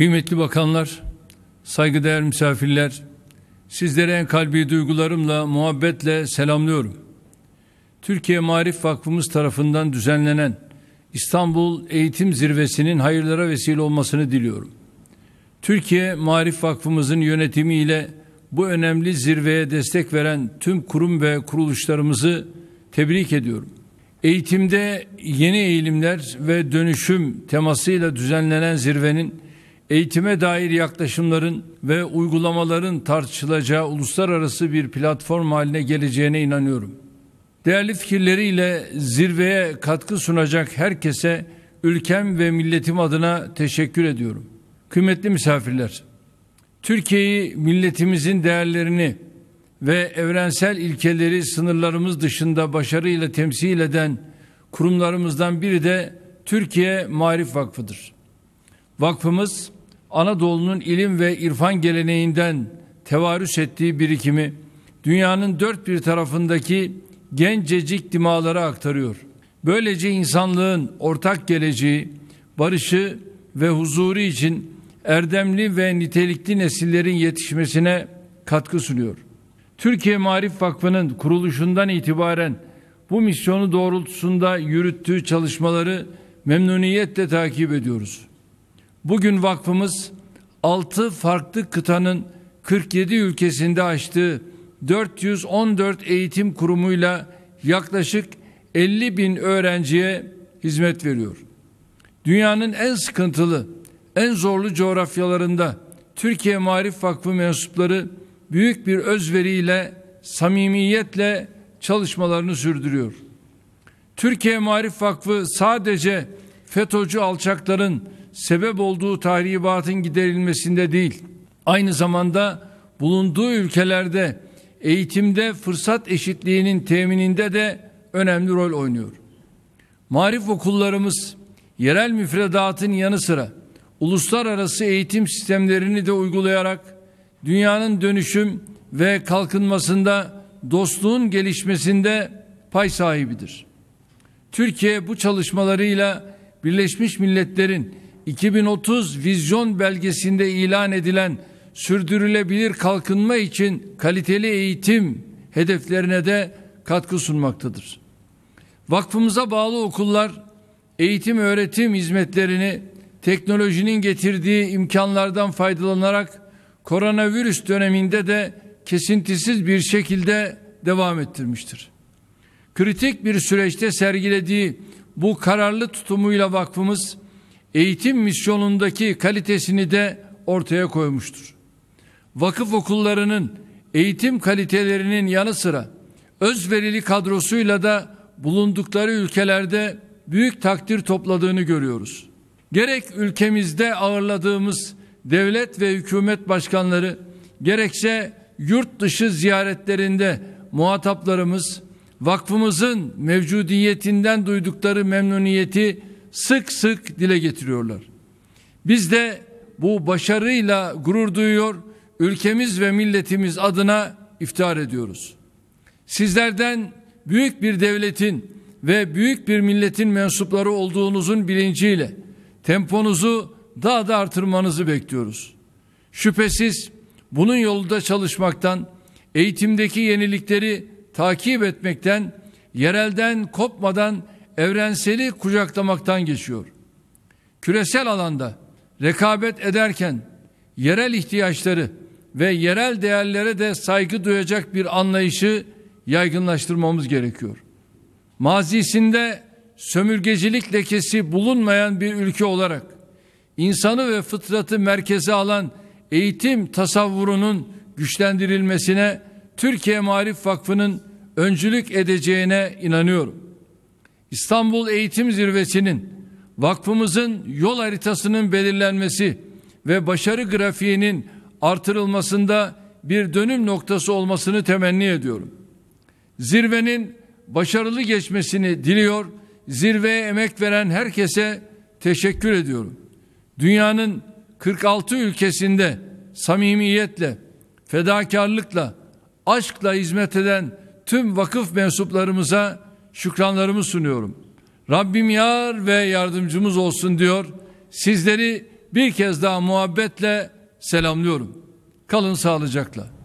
Kıymetli bakanlar, saygıdeğer misafirler, sizlere en kalbi duygularımla, muhabbetle selamlıyorum. Türkiye Marif Vakfımız tarafından düzenlenen İstanbul Eğitim Zirvesi'nin hayırlara vesile olmasını diliyorum. Türkiye Marif Vakfımızın yönetimiyle bu önemli zirveye destek veren tüm kurum ve kuruluşlarımızı tebrik ediyorum. Eğitimde yeni eğilimler ve dönüşüm temasıyla düzenlenen zirvenin eğitime dair yaklaşımların ve uygulamaların tartışılacağı uluslararası bir platform haline geleceğine inanıyorum. Değerli fikirleriyle zirveye katkı sunacak herkese ülkem ve milletim adına teşekkür ediyorum. Kıymetli misafirler, Türkiye'yi milletimizin değerlerini ve evrensel ilkeleri sınırlarımız dışında başarıyla temsil eden kurumlarımızdan biri de Türkiye Marif Vakfı'dır. Vakfımız Anadolu'nun ilim ve irfan geleneğinden tevarüs ettiği birikimi dünyanın dört bir tarafındaki gencecik dimalara aktarıyor. Böylece insanlığın ortak geleceği, barışı ve huzuru için erdemli ve nitelikli nesillerin yetişmesine katkı sunuyor. Türkiye Marif Vakfı'nın kuruluşundan itibaren bu misyonu doğrultusunda yürüttüğü çalışmaları memnuniyetle takip ediyoruz. Bugün vakfımız 6 farklı kıtanın 47 ülkesinde açtığı 414 eğitim kurumuyla yaklaşık 50 bin öğrenciye hizmet veriyor. Dünyanın en sıkıntılı, en zorlu coğrafyalarında Türkiye Marif Vakfı mensupları büyük bir özveriyle, samimiyetle çalışmalarını sürdürüyor. Türkiye Marif Vakfı sadece FETÖ'cü alçakların sebep olduğu tahribatın giderilmesinde değil, aynı zamanda bulunduğu ülkelerde eğitimde fırsat eşitliğinin temininde de önemli rol oynuyor. Marif okullarımız yerel müfredatın yanı sıra uluslararası eğitim sistemlerini de uygulayarak dünyanın dönüşüm ve kalkınmasında dostluğun gelişmesinde pay sahibidir. Türkiye bu çalışmalarıyla Birleşmiş Milletler'in 2030 vizyon belgesinde ilan edilen sürdürülebilir kalkınma için kaliteli eğitim hedeflerine de katkı sunmaktadır. Vakfımıza bağlı okullar eğitim öğretim hizmetlerini teknolojinin getirdiği imkanlardan faydalanarak koronavirüs döneminde de kesintisiz bir şekilde devam ettirmiştir. Kritik bir süreçte sergilediği bu kararlı tutumuyla vakfımız eğitim misyonundaki kalitesini de ortaya koymuştur. Vakıf okullarının eğitim kalitelerinin yanı sıra özverili kadrosuyla da bulundukları ülkelerde büyük takdir topladığını görüyoruz. Gerek ülkemizde ağırladığımız devlet ve hükümet başkanları gerekse yurt dışı ziyaretlerinde muhataplarımız vakfımızın mevcudiyetinden duydukları memnuniyeti sık sık dile getiriyorlar. Biz de bu başarıyla gurur duyuyor, ülkemiz ve milletimiz adına iftihar ediyoruz. Sizlerden büyük bir devletin ve büyük bir milletin mensupları olduğunuzun bilinciyle temponuzu daha da artırmanızı bekliyoruz. Şüphesiz bunun yolunda çalışmaktan, eğitimdeki yenilikleri takip etmekten, yerelden kopmadan evrenseli kucaklamaktan geçiyor. Küresel alanda rekabet ederken yerel ihtiyaçları ve yerel değerlere de saygı duyacak bir anlayışı yaygınlaştırmamız gerekiyor. Mazisinde sömürgecilik lekesi bulunmayan bir ülke olarak insanı ve fıtratı merkeze alan eğitim tasavvurunun güçlendirilmesine Türkiye Maarif Vakfı'nın öncülük edeceğine inanıyorum. İstanbul Eğitim Zirvesi'nin vakfımızın yol haritasının belirlenmesi ve başarı grafiğinin artırılmasında bir dönüm noktası olmasını temenni ediyorum. Zirvenin başarılı geçmesini diliyor, zirveye emek veren herkese teşekkür ediyorum. Dünyanın 46 ülkesinde samimiyetle, fedakarlıkla, aşkla hizmet eden tüm vakıf mensuplarımıza şükranlarımı sunuyorum. Rabbim yar ve yardımcımız olsun diyor. Sizleri bir kez daha muhabbetle selamlıyorum. Kalın sağlıcakla.